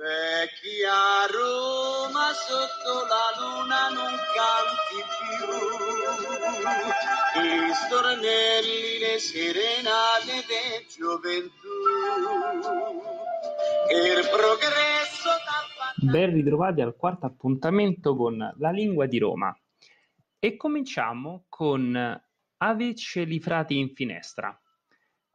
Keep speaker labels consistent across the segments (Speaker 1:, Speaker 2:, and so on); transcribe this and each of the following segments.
Speaker 1: Vecchia Roma sotto la luna non canti più, gli stornelli, le serenate di gioventù. Il progresso Ben ritrovati al quarto appuntamento con La lingua di Roma. E cominciamo con Aveceli frati in finestra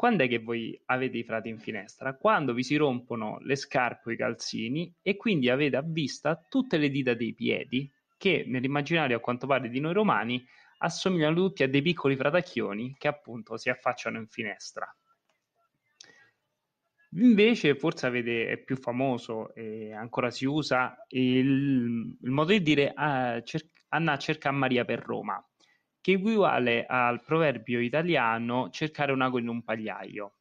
Speaker 1: quando è che voi avete i frati in finestra? Quando vi si rompono le scarpe o i calzini e quindi avete a vista tutte le dita dei piedi che nell'immaginario a quanto pare di noi romani assomigliano tutti a dei piccoli fratacchioni che appunto si affacciano in finestra. Invece forse avete, è più famoso e ancora si usa il, il modo di dire ah, cer- Anna cerca Maria per Roma che equivale al proverbio italiano cercare un ago in un pagliaio.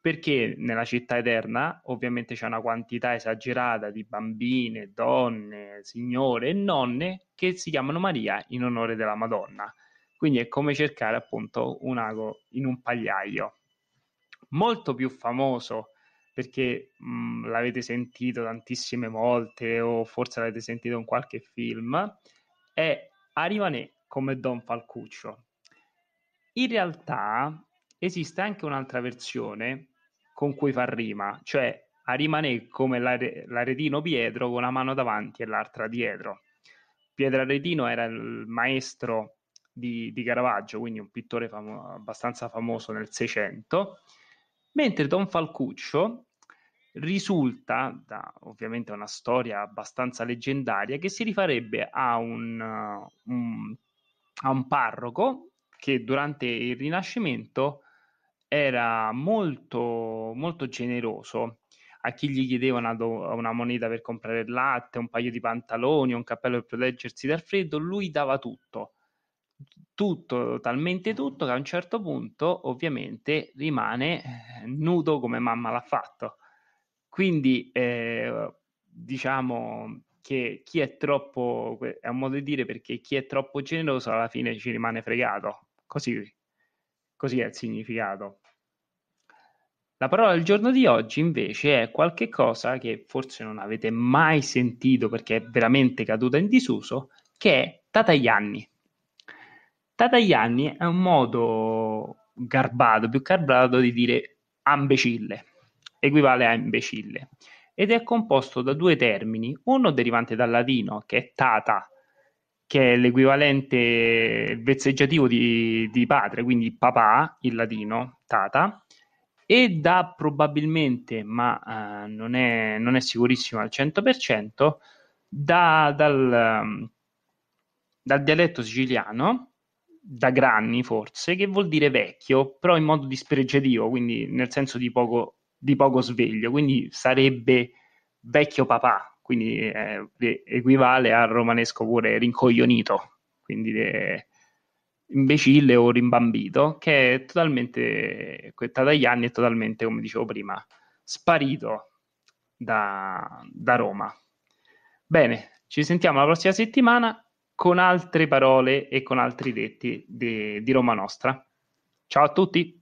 Speaker 1: Perché nella città eterna ovviamente c'è una quantità esagerata di bambine, donne, signore e nonne che si chiamano Maria in onore della Madonna. Quindi è come cercare appunto un ago in un pagliaio. Molto più famoso perché mh, mm, l'avete sentito tantissime volte o forse l'avete sentito in qualche film, è Arivané, come Don Falcuccio. In realtà esiste anche un'altra versione con cui fa rima, cioè a Arimanè come l'aredino Pietro con una mano davanti e l'altra dietro. Pietro Aretino era il maestro di, di Caravaggio, quindi un pittore famo- abbastanza famoso nel Seicento, mentre Don Falcuccio risulta, da ovviamente una storia abbastanza leggendaria, che si rifarebbe a un, un a un parroco che durante il Rinascimento era molto, molto generoso a chi gli chiedeva una, do- una, moneta per comprare il latte, un paio di pantaloni, un cappello per proteggersi dal freddo, lui dava tutto. Tutto, talmente tutto che a un certo punto ovviamente rimane eh, nudo come mamma l'ha fatto. Quindi eh, diciamo che chi è troppo, è un modo di dire perché chi è troppo generoso alla fine ci rimane fregato, così, così è il significato. La parola del giorno di oggi invece è qualcosa che forse non avete mai sentito perché è veramente caduta in disuso, che è Tatagliani. Tatagliani è un modo garbato, più garbato di dire imbecille, equivale a imbecille ed è composto da due termini, uno derivante dal latino, che è tata, che è l'equivalente vezzeggiativo di, di padre, quindi papà in latino, tata, e da probabilmente, ma eh, non, è, non, è, sicurissimo al 100%, da, dal, ehm, dal dialetto siciliano, da granni forse, che vuol dire vecchio, però in modo dispregiativo, quindi nel senso di poco di poco sveglio, quindi sarebbe vecchio papà, quindi eh, equivale al romanesco pure rincoglionito, quindi eh, imbecille o rimbambito, che è totalmente, Tadagliani è totalmente, come dicevo prima, sparito da, da Roma. Bene, ci sentiamo la prossima settimana con altre parole e con altri detti di, di Roma Nostra. Ciao a tutti!